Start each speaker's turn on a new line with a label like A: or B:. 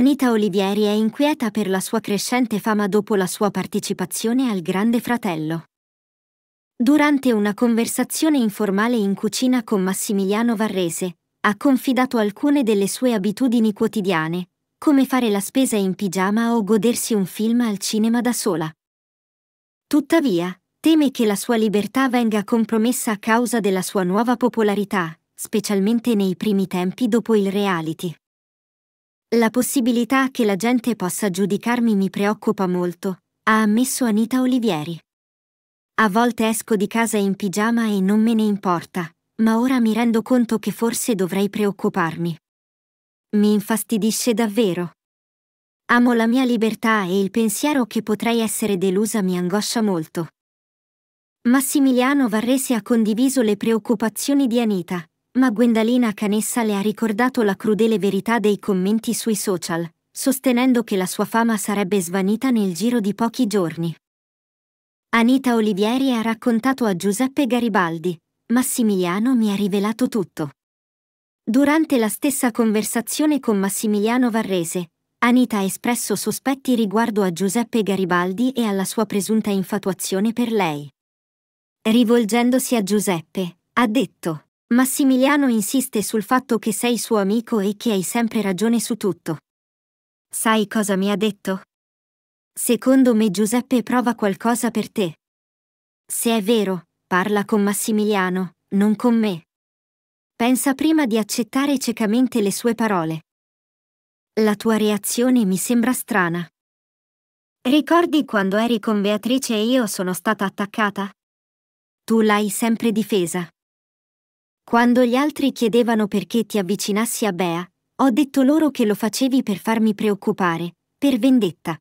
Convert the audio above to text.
A: Anita Olivieri è inquieta per la sua crescente fama dopo la sua partecipazione al Grande Fratello. Durante una conversazione informale in cucina con Massimiliano Varrese, ha confidato alcune delle sue abitudini quotidiane, come fare la spesa in pigiama o godersi un film al cinema da sola. Tuttavia, teme che la sua libertà venga compromessa a causa della sua nuova popolarità, specialmente nei primi tempi dopo il reality. La possibilità che la gente possa giudicarmi mi preoccupa molto, ha ammesso Anita Olivieri. A volte esco di casa in pigiama e non me ne importa, ma ora mi rendo conto che forse dovrei preoccuparmi. Mi infastidisce davvero. Amo la mia libertà e il pensiero che potrei essere delusa mi angoscia molto. Massimiliano Varrese ha condiviso le preoccupazioni di Anita, ma Gwendalina Canessa le ha ricordato la crudele verità dei commenti sui social, sostenendo che la sua fama sarebbe svanita nel giro di pochi giorni. Anita Olivieri ha raccontato a Giuseppe Garibaldi, Massimiliano mi ha rivelato tutto. Durante la stessa conversazione con Massimiliano Varrese, Anita ha espresso sospetti riguardo a Giuseppe Garibaldi e alla sua presunta infatuazione per lei. Rivolgendosi a Giuseppe, ha detto Massimiliano insiste sul fatto che sei suo amico e che hai sempre ragione su tutto. Sai cosa mi ha detto? Secondo me Giuseppe prova qualcosa per te. Se è vero, parla con Massimiliano, non con me. Pensa prima di accettare ciecamente le sue parole. La tua reazione mi sembra strana. Ricordi quando eri con Beatrice e io sono stata attaccata? Tu l'hai sempre difesa. Quando gli altri chiedevano perché ti avvicinassi a Bea, ho detto loro che lo facevi per farmi preoccupare, per vendetta.